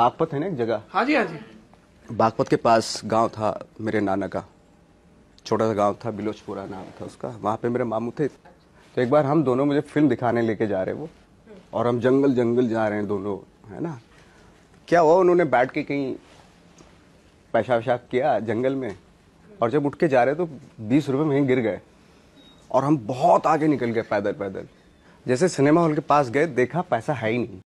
बागपत है ना एक जगह हाँ जी हाँ जी बागपत के पास गांव था मेरे नाना का छोटा सा गांव था बिलोचपुरा नाम था उसका वहाँ पे मेरे मामू थे तो एक बार हम दोनों मुझे फिल्म दिखाने लेके जा रहे वो और हम जंगल जंगल जा रहे हैं दोनों है ना क्या हुआ उन्होंने बैठ के कहीं पैसा वेशाब किया जंगल में और जब उठ के जा रहे तो बीस रुपये में गिर गए और हम बहुत आगे निकल गए पैदल पैदल जैसे सिनेमा हॉल के पास गए देखा पैसा है ही नहीं